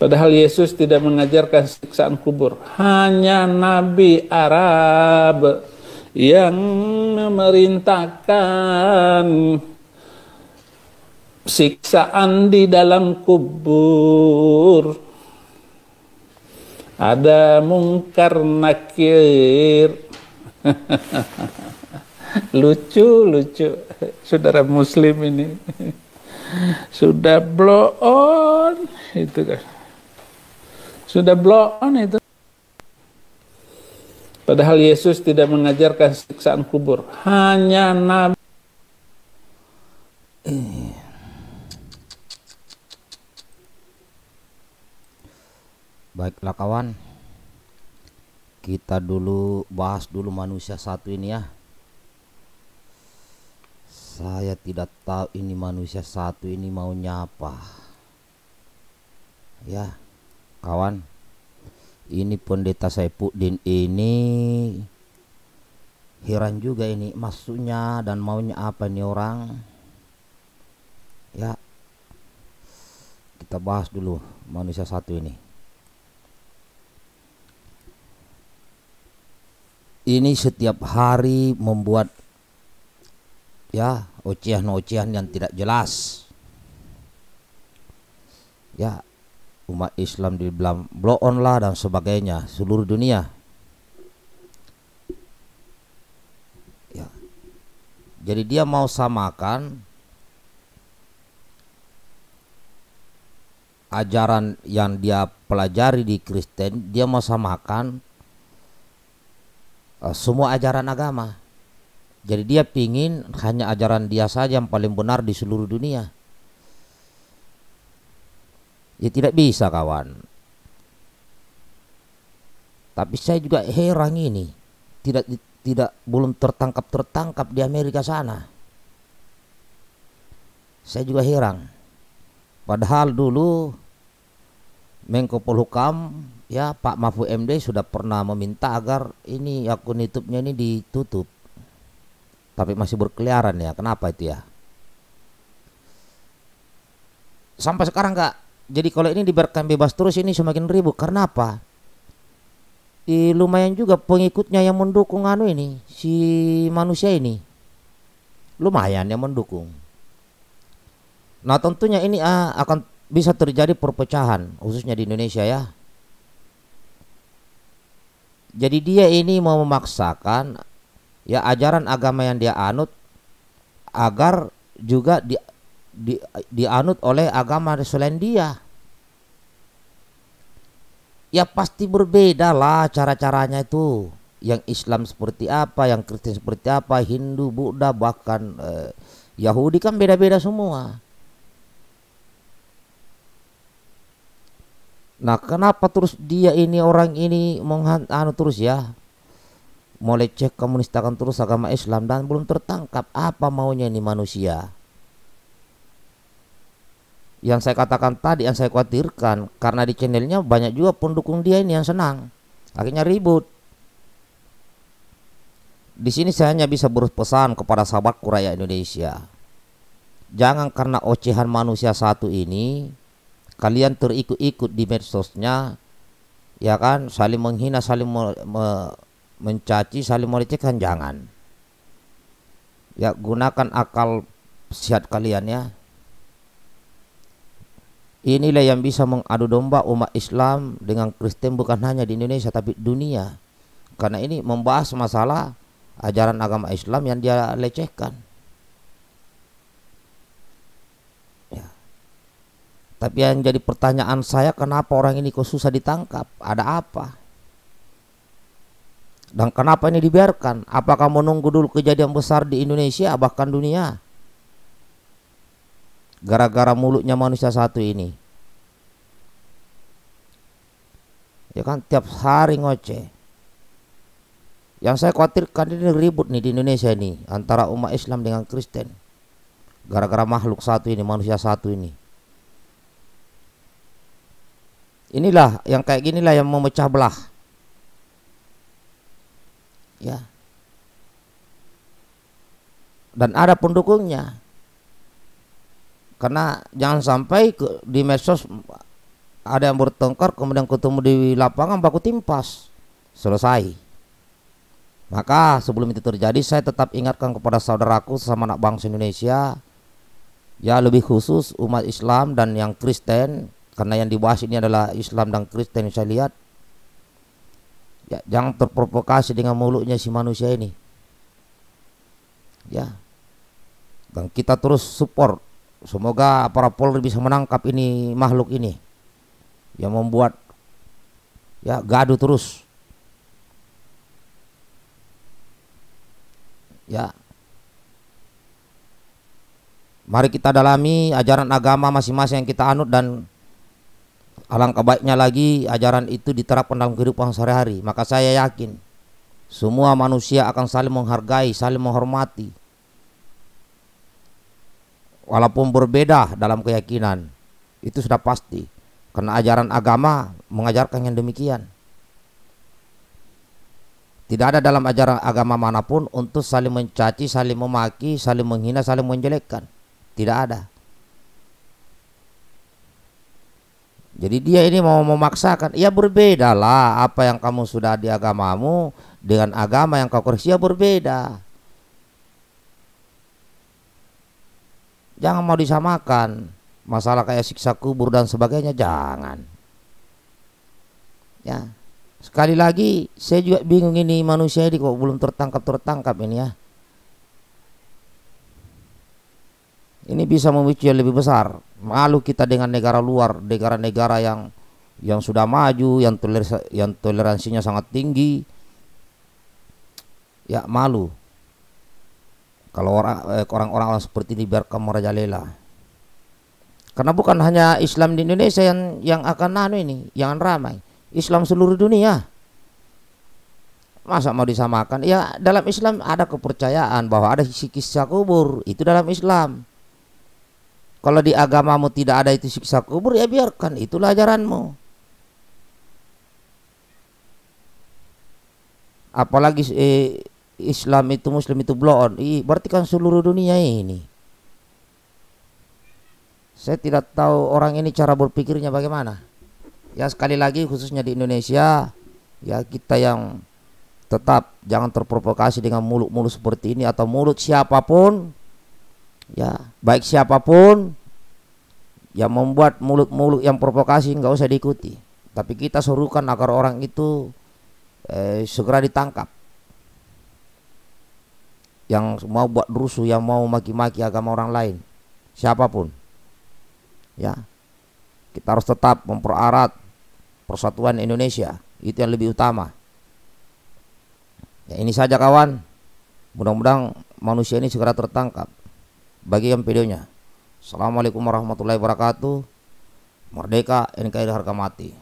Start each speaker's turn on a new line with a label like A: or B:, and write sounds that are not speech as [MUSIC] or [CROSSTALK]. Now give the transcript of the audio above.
A: Padahal Yesus tidak mengajarkan siksaan kubur. Hanya Nabi Arab yang memerintahkan siksaan di dalam kubur. Ada mungkar nakir. [LAUGHS] lucu, lucu. Saudara muslim ini. Sudah blow on. Itu kan. Sudah blow on itu. Padahal Yesus tidak mengajarkan siksaan kubur. Hanya Nabi. Baiklah kawan. Kita dulu bahas dulu manusia satu ini ya. Saya tidak tahu ini manusia satu ini maunya apa. Ya kawan ini pendeta Pudin ini heran juga ini maksudnya dan maunya apa ini orang ya kita bahas dulu manusia satu ini ini setiap hari membuat ya ocehan-ocehan yang tidak jelas ya umat Islam di dalam bloon lah dan sebagainya seluruh dunia ya. jadi dia mau samakan ajaran yang dia pelajari di Kristen dia mau samakan uh, semua ajaran agama jadi dia pingin hanya ajaran dia saja yang paling benar di seluruh dunia Ya tidak bisa kawan. Tapi saya juga heran ini tidak tidak belum tertangkap tertangkap di Amerika sana. Saya juga heran. Padahal dulu Menko Polhukam ya Pak Mahfud MD sudah pernah meminta agar ini akun YouTube-nya ini ditutup. Tapi masih berkeliaran ya. Kenapa itu ya? Sampai sekarang nggak jadi kalau ini dibiarkan bebas terus ini semakin ribut karena apa I, lumayan juga pengikutnya yang mendukung anu ini si manusia ini lumayan yang mendukung nah tentunya ini ah, akan bisa terjadi perpecahan khususnya di Indonesia ya jadi dia ini mau memaksakan ya ajaran agama yang dia anut agar juga di, di, dianut oleh agama selain dia ya pasti berbeda lah cara-caranya itu yang Islam seperti apa yang Kristen seperti apa Hindu Buddha bahkan eh, Yahudi kan beda-beda semua nah kenapa terus dia ini orang ini menghantanu terus ya mulai cek komunistakan terus agama Islam dan belum tertangkap apa maunya ini manusia yang saya katakan tadi yang saya khawatirkan karena di channelnya banyak juga pendukung dia ini yang senang akhirnya ribut di sini saya hanya bisa berus pesan kepada sahabat kuraya Indonesia jangan karena ocehan manusia satu ini kalian terikut-ikut di medsosnya ya kan saling menghina saling me, mencaci saling melecehkan jangan ya gunakan akal sehat kalian ya Inilah yang bisa mengadu domba umat Islam dengan Kristen bukan hanya di Indonesia tapi dunia. Karena ini membahas masalah ajaran agama Islam yang dia lecehkan. Ya. Tapi yang jadi pertanyaan saya kenapa orang ini kok susah ditangkap? Ada apa? Dan kenapa ini dibiarkan? Apakah menunggu dulu kejadian besar di Indonesia bahkan dunia? gara-gara mulutnya manusia satu ini ya kan tiap hari ngoceh yang saya khawatirkan ini ribut nih di Indonesia ini antara umat Islam dengan Kristen gara-gara makhluk satu ini manusia satu ini inilah yang kayak ginilah yang memecah belah ya dan ada pendukungnya karena jangan sampai ke, di medsos ada yang bertengkar kemudian ketemu di lapangan baku timpas selesai maka sebelum itu terjadi saya tetap ingatkan kepada saudaraku sesama anak bangsa Indonesia ya lebih khusus umat Islam dan yang Kristen karena yang dibahas ini adalah Islam dan Kristen saya lihat ya, jangan terprovokasi dengan mulutnya si manusia ini ya dan kita terus support Semoga para Polri bisa menangkap ini makhluk ini yang membuat ya gaduh terus. Ya. Mari kita dalami ajaran agama masing-masing yang kita anut dan alangkah baiknya lagi ajaran itu diterapkan dalam kehidupan sehari-hari. Maka saya yakin semua manusia akan saling menghargai, saling menghormati walaupun berbeda dalam keyakinan itu sudah pasti karena ajaran agama mengajarkan yang demikian tidak ada dalam ajaran agama manapun untuk saling mencaci, saling memaki, saling menghina, saling menjelekkan. Tidak ada. Jadi dia ini mau memaksakan, ya berbedalah apa yang kamu sudah di agamamu dengan agama yang kau Ia ya berbeda. Jangan mau disamakan masalah kayak siksa kubur dan sebagainya jangan. Ya. Sekali lagi saya juga bingung ini manusia ini kok belum tertangkap-tertangkap ini ya. Ini bisa memicu yang lebih besar. Malu kita dengan negara luar, negara-negara yang yang sudah maju, yang toleransi, yang toleransinya sangat tinggi. Ya malu kalau orang orang eh, seperti ini biarkan merajalela karena bukan hanya Islam di Indonesia yang yang akan nano ini yang ramai Islam seluruh dunia masa mau disamakan ya dalam Islam ada kepercayaan bahwa ada siksa kubur itu dalam Islam kalau di agamamu tidak ada itu siksa kubur ya biarkan itulah ajaranmu apalagi eh, Islam itu Muslim itu bloon, berarti kan seluruh dunia ini saya tidak tahu orang ini cara berpikirnya bagaimana ya sekali lagi khususnya di Indonesia ya kita yang tetap jangan terprovokasi dengan mulut-mulut seperti ini atau mulut siapapun ya baik siapapun yang membuat mulut-mulut yang provokasi nggak usah diikuti tapi kita serukan agar orang itu eh, segera ditangkap yang mau buat rusuh, yang mau maki-maki agama orang lain, siapapun. Ya. Kita harus tetap mempererat persatuan Indonesia, itu yang lebih utama. Ya, ini saja kawan. Mudah-mudahan manusia ini segera tertangkap. Bagikan videonya. Assalamualaikum warahmatullahi wabarakatuh. Merdeka NKRI harga mati.